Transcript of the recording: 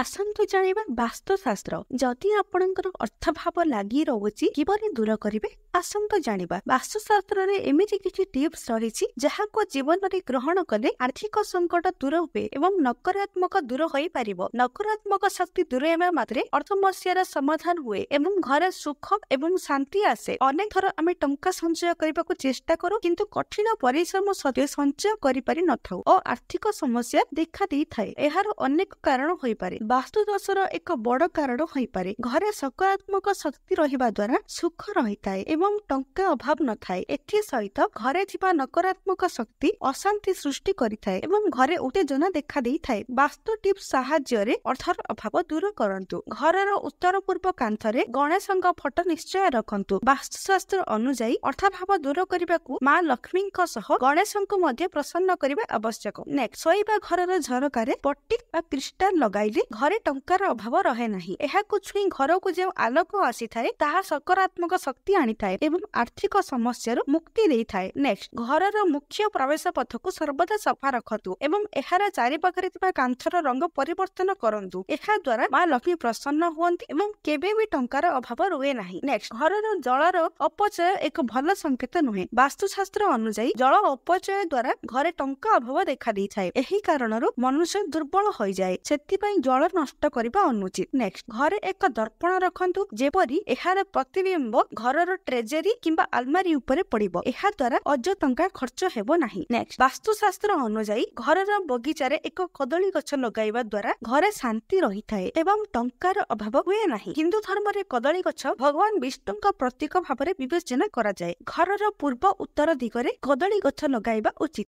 ଆସନ୍ତୁ ଜାଣିବା ବାସ୍ତୁଶାସ୍ତ୍ର ଯଦି ଆପଣଙ୍କର ଅର୍ଥଭାବ ଲାଗି ରହୁଛି କିପରି ଦୂର କରିବେ ଆସନ୍ତୁ ଜାଣିବା ବାସ୍ତୁଶାସ୍ତ୍ରରେ ଏମିତି କିଛି ଟିପ୍ସ ରହିଛି ଯାହାକୁ ଜୀବନରେ ଗ୍ରହଣ କଲେ ଆର୍ଥିକ ସଙ୍କଟ ଦୂର ହୁଏ ଏବଂ ନକାରାତ୍ମକ ଦୂର ହୋଇପାରିବ ନକାରାତ୍ମକ ଶକ୍ତି ଦୂର ହେବା ମାତ୍ରେ ଅର୍ଥମସ୍ୟାର ସମାଧାନ ହୁଏ ଏବଂ ଘରେ ସୁଖ ଏବଂ ଶାନ୍ତି ଆସେ ଅନେକ ଥର ଆମେ ଟଙ୍କା ସଞ୍ଚୟ କରିବାକୁ ଚେଷ୍ଟା କରୁ କିନ୍ତୁ କଠିନ ପରିଶ୍ରମ ସତ୍ତ୍ୱେ ସଞ୍ଚୟ କରିପାରି ନଥାଉ ଓ ଆର୍ଥିକ ସମସ୍ୟା ଦେଖା ଦେଇଥାଏ ଏହାର ଅନେକ କାରଣ ହୋଇପାରେ ବାସ୍ତୁଦୋଷର ଏକ ବଡ କାରଣ ହୋଇପାରେ ଘରେ ସକାରାତ୍ମକ ଶକ୍ତି ରହିବା ଦ୍ୱାରା ସୁଖ ରହିଥାଏ ଏବଂ ଟଙ୍କା ଅଭାବ ନଥାଏ ଏଥିସହିତ ଘରେ ଥିବା ନକାରାତ୍ମକ ଶକ୍ତି ଅଶାନ୍ତି ସୃଷ୍ଟି କରିଥାଏ ଏବଂ ଘରେ ଉତ୍ତେଜନା ଦେଖା ଦେଇଥାଏ ବାସ୍ତୁ ଟିପ୍ ସାହାଯ୍ୟରେ ଅର୍ଥର ଅଭାବ ଦୂର କରନ୍ତୁ ଘରର ଉତ୍ତର ପୂର୍ବ କାନ୍ଥରେ ଗଣେଶଙ୍କ ଫଟୋ ନିଶ୍ଚୟ ରଖନ୍ତୁ ବାସ୍ତୁଶାସ୍ତ୍ର ଅନୁଯାୟୀ ଅର୍ଥାଭାବ ଦୂର କରିବାକୁ ମା ଲକ୍ଷ୍ମୀଙ୍କ ସହ ଗଣେଶଙ୍କୁ ମଧ୍ୟ ପ୍ରସନ୍ନ କରିବା ଆବଶ୍ୟକ ନେକ୍ସଟ ଶୋଇବା ଘରର ଝରକାରେ ପଟିକ ବା କ୍ରିଷ୍ଟାଲ ଲଗାଇଲେ ଘରେ ଟଙ୍କାର ଅଭାବ ରହେ ନାହିଁ ଏହାକୁ ଛୁଇଁ ଘରକୁ ଯେଉଁ ଆଲୋକ ଆସିଥାଏ ତାହା ସକାରାତ୍ମକ ଶକ୍ତି ଆଣିଥାଏ ଏବଂ ଆର୍ଥିକ ସମସ୍ୟାରୁ ମୁକ୍ତି ଦେଇଥାଏ ନେକ୍ସଟ ଘରର ମୁଖ୍ୟ ପ୍ରବେଶ ପଥକୁ ସର୍ବଦା ସଫା ରଖନ୍ତୁ ଏବଂ ଏହାର ଚାରିପାଖରେ ଥିବା କାନ୍ଥର ରଙ୍ଗ ପରିବର୍ତ୍ତନ କରନ୍ତୁ ଏହା ଦ୍ୱାରା ମା ଲକ୍ଷ୍ମୀ ପ୍ରସନ୍ନ ହୁଅନ୍ତି ଏବଂ କେବେ ବି ଟଙ୍କାର ଅଭାବ ରୁହେ ନାହିଁ ନେକ୍ସଟ ଘରର ଜଳର ଅପଚୟ ଏକ ଭଲ ସଂକେତ ନୁହେଁ ବାସ୍ତୁଶାସ୍ତ୍ର ଅନୁଯାୟୀ ଜଳ ଅପଚୟ ଦ୍ୱାରା ଘରେ ଟଙ୍କା ଅଭାବ ଦେଖାଦେଇଥାଏ ଏହି କାରଣରୁ ମନୁଷ୍ୟ ଦୁର୍ବଳ ହୋଇଯାଏ ସେଥିପାଇଁ ଜଳ ଜଳ ନଷ୍ଟ କରିବା ଅନୁଚିତ ନେକ୍ସଟ ଘରେ ଏକ ଦର୍ପଣ ରଖନ୍ତୁ ଯେପରି ଏହାର ପ୍ରତିବିମ୍ବ ଘରର ଟ୍ରେଜେରୀ କିମ୍ବା ଆଲମାରୀ ଉପରେ ପଡିବ ଏହାଦ୍ୱାରା ଅଜ ଟଙ୍କା ଖର୍ଚ୍ଚ ହେବ ନାହିଁ ନେକ୍ସଟ ବାସ୍ତୁଶାସ୍ତ୍ର ଅନୁଯାୟୀ ଘରର ବଗିଚାରେ ଏକ କଦଳୀ ଗଛ ଲଗାଇବା ଦ୍ୱାରା ଘରେ ଶାନ୍ତି ରହିଥାଏ ଏବଂ ଟଙ୍କାର ଅଭାବ ହୁଏ ନାହିଁ ହିନ୍ଦୁ ଧର୍ମରେ କଦଳୀ ଗଛ ଭଗବାନ ବିଷ୍ଣୁଙ୍କ ପ୍ରତୀକ ଭାବରେ ବିବେଚନା କରାଯାଏ ଘରର ପୂର୍ବ ଉତ୍ତର ଦିଗରେ କଦଳୀ ଗଛ ଲଗାଇବା ଉଚିତ